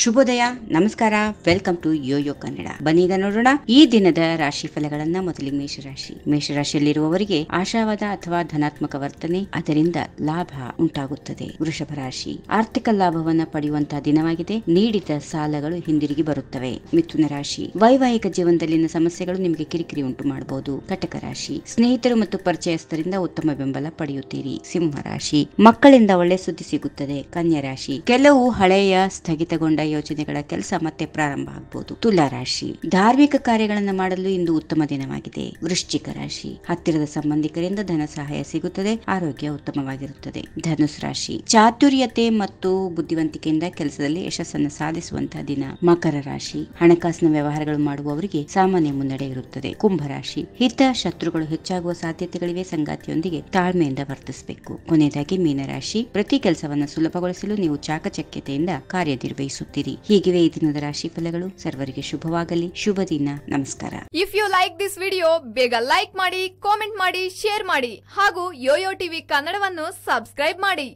ಶುಭೋದಯ ನಮಸ್ಕಾರ welcome to Yoyo Kannada ಬನ್ನಿ ನೋಡೋಣ ಈ ದಿನದ ರಾಶಿ ಫಲಗಳನ್ನ ಮೊದಲಿಗೆ ಮೇಷರಾಶಿ ಮೇಷರಾಶಿಯಲ್ಲಿರುವವರಿಗೆ ಆಶಾವಾದ ಅಥವಾ ಧನಾತ್ಮಕ ವರ್ತನೆ ಅದರಿಂದ ಲಾಭ ಉಂಟಾಗುತ್ತದೆ ವೃಷಭ ರಾಶಿ ಆರ್ಥಿಕ ಲಾಭವನ್ನ ಪಡೆಯುವಂತಹ ದಿನವಾಗಿದೆ ನೀಡಿದ ಸಾಲಗಳು ಹಿಂದಿರುಗಿ ಬರುತ್ತವೆ ಮಿಥುನ ರಾಶಿ ವೈವಾಹಿಕ ಜೀವನದಲ್ಲಿನ ಸಮಸ್ಯೆಗಳು ನಿಮಗೆ ಕಿರಿಕಿರಿ ಉಂಟು ಮಾಡಬಹುದು ಕಟಕ ರಾಶಿ ಸ್ನೇಹಿತರು ಮತ್ತು ಪರಿಚಯಸ್ಥರಿಂದ ಉತ್ತಮ ಬೆಂಬಲ ಪಡೆಯುತ್ತೀರಿ ಸಿಂಹ ರಾಶಿ ಮಕ್ಕಳಿಂದ ಒಳ್ಳೆ ಸುದ್ದಿ ಸಿಗುತ್ತದೆ ಕನ್ಯಾ ರಾಶಿ ಕೆಲವು ಹಳೆಯ ಸ್ಥಗಿತಗೊಂಡ ಯೋಜನೆಗಳ ಕೆಲಸ ಮತ್ತೆ ಪ್ರಾರಂಭ ಆಗಬಹುದು ತುಲಾ ರಾಶಿ ಧಾರ್ಮಿಕ ಕಾರ್ಯಗಳನ್ನು ಮಾಡಲು ಇಂದು ಉತ್ತಮ ದಿನವಾಗಿದೆ ವೃಶ್ಚಿಕ ರಾಶಿ ಹತ್ತಿರದ ಸಂಬಂಧಿಕರಿಂದ ಧನ ಸಹಾಯ ಸಿಗುತ್ತದೆ ಆರೋಗ್ಯ ಉತ್ತಮವಾಗಿರುತ್ತದೆ ಧನುಸ್ ರಾಶಿ ಚಾತುರ್ಯತೆ ಮತ್ತು ಬುದ್ಧಿವಂತಿಕೆಯಿಂದ ಕೆಲಸದಲ್ಲಿ ಯಶಸ್ಸನ್ನು ಸಾಧಿಸುವಂತಹ ದಿನ ಮಕರ ರಾಶಿ ಹಣಕಾಸಿನ ವ್ಯವಹಾರಗಳು ಮಾಡುವವರಿಗೆ ಸಾಮಾನ್ಯ ಮುನ್ನಡೆ ಇರುತ್ತದೆ ಕುಂಭರಾಶಿ ಹಿತ ಶತ್ರುಗಳು ಹೆಚ್ಚಾಗುವ ಸಾಧ್ಯತೆಗಳಿವೆ ಸಂಗಾತಿಯೊಂದಿಗೆ ತಾಳ್ಮೆಯಿಂದ ವರ್ತಿಸಬೇಕು ಕೊನೆಯದಾಗಿ ಮೀನರಾಶಿ ಪ್ರತಿ ಕೆಲಸವನ್ನು ಸುಲಭಗೊಳಿಸಲು ನೀವು ಚಾಕಚಕ್ಯತೆಯಿಂದ ಕಾರ್ಯನಿರ್ವಹಿಸುತ್ತೆ ಮಾಡುತ್ತೀರಿ ಹೀಗಿವೆ ಈ ದಿನದ ರಾಶಿ ಫಲಗಳು ಸರ್ವರಿಗೆ ಶುಭವಾಗಲಿ ಶುಭ ದಿನ ನಮಸ್ಕಾರ if you like this video ಬೇಗ ಲೈಕ್ ಮಾಡಿ ಕಾಮೆಂಟ್ ಮಾಡಿ ಶೇರ್ ಮಾಡಿ ಹಾಗೂ ಯೋಯೋ ಟಿವಿ ಕನ್ನಡವನ್ನು ಸಬ್ಸ್ಕ್ರೈಬ್ ಮಾಡಿ